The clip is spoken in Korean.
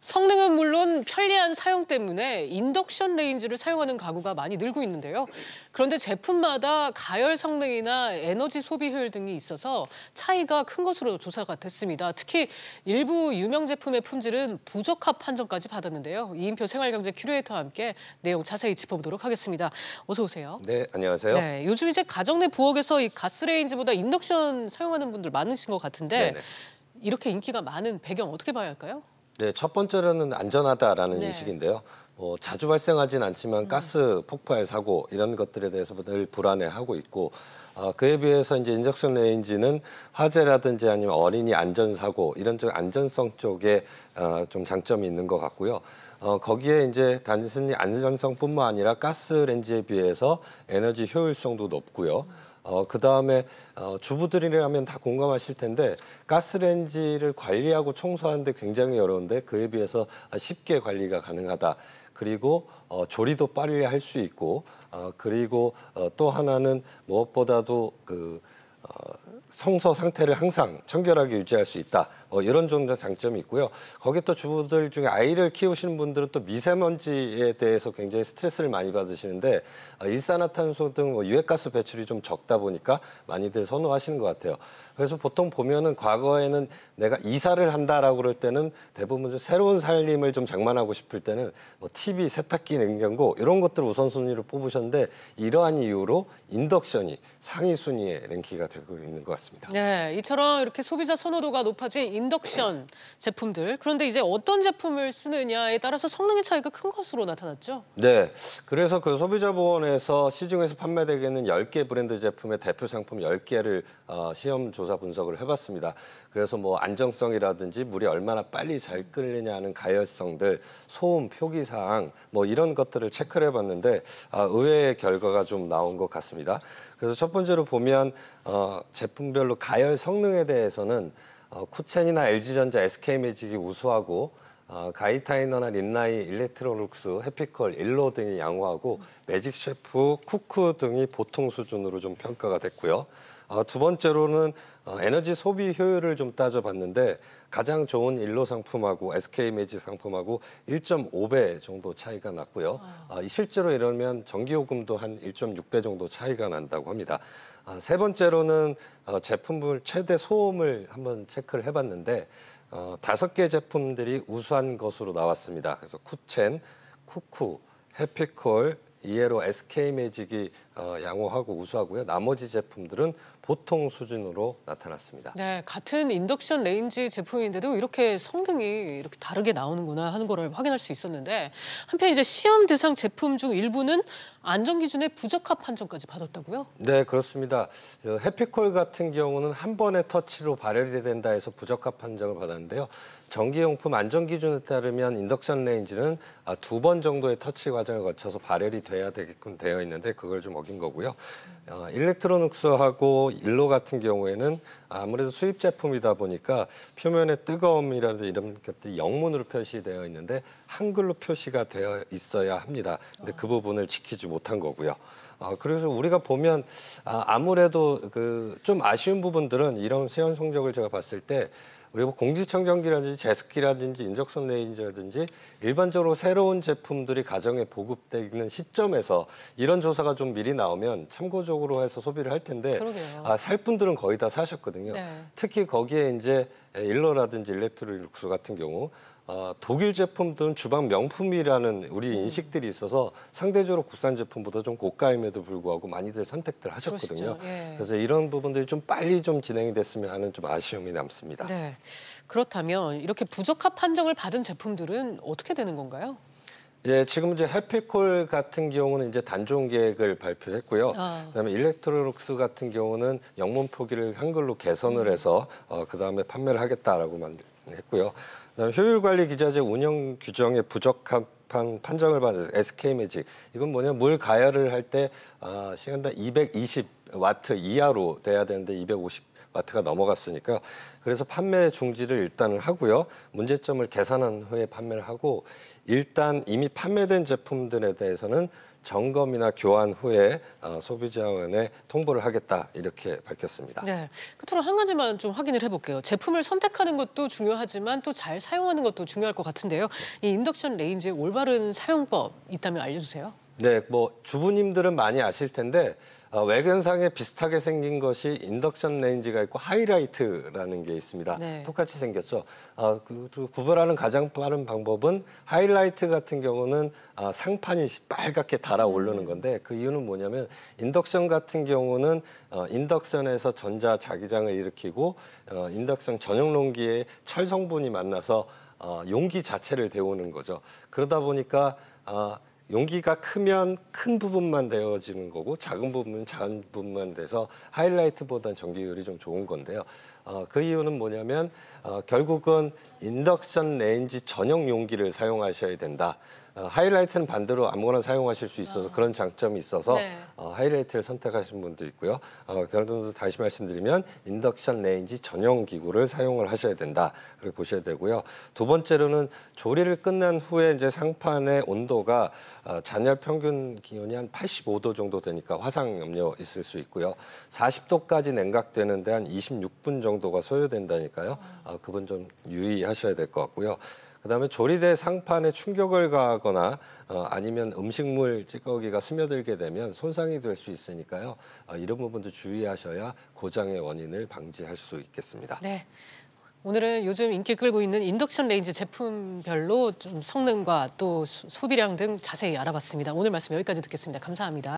성능은 물론 편리한 사용 때문에 인덕션 레인지를 사용하는 가구가 많이 늘고 있는데요. 그런데 제품마다 가열 성능이나 에너지 소비 효율 등이 있어서 차이가 큰 것으로 조사가 됐습니다. 특히 일부 유명 제품의 품질은 부적합 판정까지 받았는데요. 이인표 생활경제 큐레이터와 함께 내용 자세히 짚어보도록 하겠습니다. 어서 오세요. 네, 안녕하세요. 네, 요즘 이제 가정 내 부엌에서 이 가스레인지보다 인덕션 사용하는 분들 많으신 것 같은데 네네. 이렇게 인기가 많은 배경 어떻게 봐야 할까요? 네, 첫 번째로는 안전하다라는 네. 인식인데요. 뭐 자주 발생하진 않지만 음. 가스 폭발 사고 이런 것들에 대해서 늘 불안해하고 있고 어, 그에 비해서 이제 인적성 레인지는 화재라든지 아니면 어린이 안전 사고 이런 쪽 안전성 쪽에 어, 좀 장점이 있는 것 같고요. 어, 거기에 이제 단순히 안전성뿐만 아니라 가스렌즈에 비해서 에너지 효율성도 높고요. 음. 어, 그 다음에 어, 주부들이라면 다 공감하실 텐데 가스레인지를 관리하고 청소하는데 굉장히 어려운데 그에 비해서 쉽게 관리가 가능하다. 그리고 어, 조리도 빨리 할 수 있고 어, 그리고 어, 또 하나는 무엇보다도 그 어, 성서 상태를 항상 청결하게 유지할 수 있다. 어, 이런 정도 장점이 있고요. 거기 또 주부들 중에 아이를 키우시는 분들은 또 미세먼지에 대해서 굉장히 스트레스를 많이 받으시는데 어, 일산화탄소 등뭐 유해가스 배출이 좀 적다 보니까 많이들 선호하시는 것 같아요. 그래서 보통 보면은 과거에는 내가 이사를 한다라고 그럴 때는 대부분 좀 새로운 살림을 좀 장만하고 싶을 때는 뭐 TV, 세탁기, 냉장고 이런 것들 우선순위로 뽑으셨는데 이러한 이유로 인덕션이 상위 순위에 랭킹가 되고 있는 것 같습니다. 네, 이처럼 이렇게 소비자 선호도가 높아진 인덕션 제품들. 그런데 이제 어떤 제품을 쓰느냐에 따라서 성능의 차이가 큰 것으로 나타났죠. 네. 그래서 그 소비자 보원에서 시중에서 판매되는 게 10개 브랜드 제품의 대표 상품 10개를 어, 시험 조사 분석을 해 봤습니다. 그래서 뭐 안정성이라든지 물이 얼마나 빨리 잘 끓느냐 는 가열성들, 소음, 표기 사항 뭐 이런 것들을 체크를 해 봤는데 아, 의외의 결과가 좀 나온 것 같습니다. 그래서 첫 번째로 보면 어, 제품별로 가열 성능에 대해서는 어, 쿠첸이나 LG전자, SK매직이 우수하고 어, 가이타이너나 린나이, 일렉트로룩스, 해피컬, 일로 등이 양호하고 매직셰프, 쿠크 등이 보통 수준으로 좀 평가가 됐고요. 아, 두 번째로는 어, 에너지 소비 효율을 좀 따져봤는데 가장 좋은 일로 상품하고 SK 매직 상품하고 1.5배 정도 차이가 났고요. 아. 아, 실제로 이러면 전기요금도 한 1.6배 정도 차이가 난다고 합니다. 세 번째로는 어, 제품을 최대 소음을 한번 체크를 해봤는데 어, 다섯 개 제품들이 우수한 것으로 나왔습니다. 그래서 쿠첸, 쿠쿠, 해피콜, 이에로 SK 매직이 어, 양호하고 우수하고요. 나머지 제품들은 보통 수준으로 나타났습니다. 네, 같은 인덕션 레인지 제품인데도 이렇게 성능이 이렇게 다르게 나오는구나 하는 것을 확인할 수 있었는데 한편 이제 시험 대상 제품 중 일부는 안전 기준에 부적합 판정까지 받았다고요? 네, 그렇습니다. 어, 해피콜 같은 경우는 한 번의 터치로 발열이 된다 해서 부적합 판정을 받았는데요. 전기용품 안전 기준에 따르면 인덕션 레인지는 아, 두번 정도의 터치 과정을 거쳐서 발열이 돼야 되게끔 되어 있는데 그걸 좀 어긴 거고요. 어, 일렉트로닉스하고 일로 같은 경우에는 아무래도 수입 제품이다 보니까 표면에 뜨거움이라든지 이런 것들이 영문으로 표시되어 있는데 한글로 표시가 되어 있어야 합니다. 근데 그 부분을 지키지 못한 거고요. 아, 그래서 우리가 보면 아, 아무래도 그 좀 아쉬운 부분들은 이런 시연 성적을 제가 봤을 때 그리고 뭐 공기청정기라든지 제습기라든지 인적성 레인지라든지 일반적으로 새로운 제품들이 가정에 보급되는 시점에서 이런 조사가 좀 미리 나오면 참고적으로 해서 소비를 할 텐데 아, 살 분들은 거의 다 사셨거든요. 네. 특히 거기에 이제 일러라든지 일렉트로 육수 같은 경우 어, 독일 제품들은 주방 명품이라는 우리 음. 인식들이 있어서 상대적으로 국산 제품보다 좀 고가임에도 불구하고 많이들 선택들 하셨거든요. 예. 그래서 이런 부분들이 좀 빨리 좀 진행이 됐으면 하는 좀 아쉬움이 남습니다. 네. 그렇다면 이렇게 부적합 판정을 받은 제품들은 어떻게 되는 건가요? 예, 지금 이제 해피콜 같은 경우는 이제 단종 계획을 발표했고요. 아. 그다음에 일렉트로룩스 같은 경우는 영문 표기를 한글로 개선을 음. 해서 어, 그다음에 판매를 하겠다라고 만 했고요. 효율관리 기자재 운영 규정의 부적합 한 판정을 받은 SK 매직 이건 뭐냐 물 가열을 할 때 아, 시간당 220 와트 이하로 돼야 되는데 250 마트가 넘어갔으니까 그래서 판매 중지를 일단은 하고요. 문제점을 계산한 후에 판매를 하고 일단 이미 판매된 제품들에 대해서는 점검이나 교환 후에 어, 소비자원에 통보를 하겠다 이렇게 밝혔습니다. 네, 끝으로 한 가지만 좀 확인을 해볼게요. 제품을 선택하는 것도 중요하지만 또 잘 사용하는 것도 중요할 것 같은데요. 이 인덕션 레인지의 올바른 사용법 있다면 알려주세요. 네, 뭐 주부님들은 많이 아실 텐데 어, 외관상에 비슷하게 생긴 것이 인덕션 레인지가 있고 하이라이트라는 게 있습니다. 네. 똑같이 생겼죠. 어, 그, 그 구별하는 가장 빠른 방법은 하이라이트 같은 경우는 아, 상판이 빨갛게 달아오르는 음. 건데 그 이유는 뭐냐면 인덕션 같은 경우는 어, 인덕션에서 전자 자기장을 일으키고 인덕션 전용 농기에 철 성분이 만나서 용기 자체를 데우는 거죠. 그러다 보니까 아, 용기가 크면 큰 부분만 되어지는 거고 작은 부분은 작은 부분만 돼서 하이라이트보다는 정기율이 좀 좋은 건데요. 어, 그 이유는 뭐냐면 어, 결국은 인덕션 레인지 전용 용기를 사용하셔야 된다. 어, 하이라이트는 반대로 아무거나 사용하실 수 있어서 아. 그런 장점이 있어서 네. 하이라이트를 선택하신 분도 있고요. 어, 결론도 다시 말씀드리면 인덕션 레인지 전용 기구를 사용을 하셔야 된다를 그 보셔야 되고요. 두 번째로는 조리를 끝난 후에 이제 상판의 온도가 어, 잔열 평균 기온이 한 85도 정도 되니까 화상 염려 있을 수 있고요. 40도까지 냉각되는데 한 26분 정도 정도가 소요된다니까요. 아, 그분 좀 유의하셔야 될 것 같고요. 그다음에 조리대 상판에 충격을 가거나 어, 아니면 음식물 찌꺼기가 스며들게 되면 손상이 될 수 있으니까요. 어, 이런 부분도 주의하셔야 고장의 원인을 방지할 수 있겠습니다. 네. 오늘은 요즘 인기 끌고 있는 인덕션 레인지 제품별로 좀 성능과 또 소비량 등 자세히 알아봤습니다. 오늘 말씀 여기까지 듣겠습니다. 감사합니다.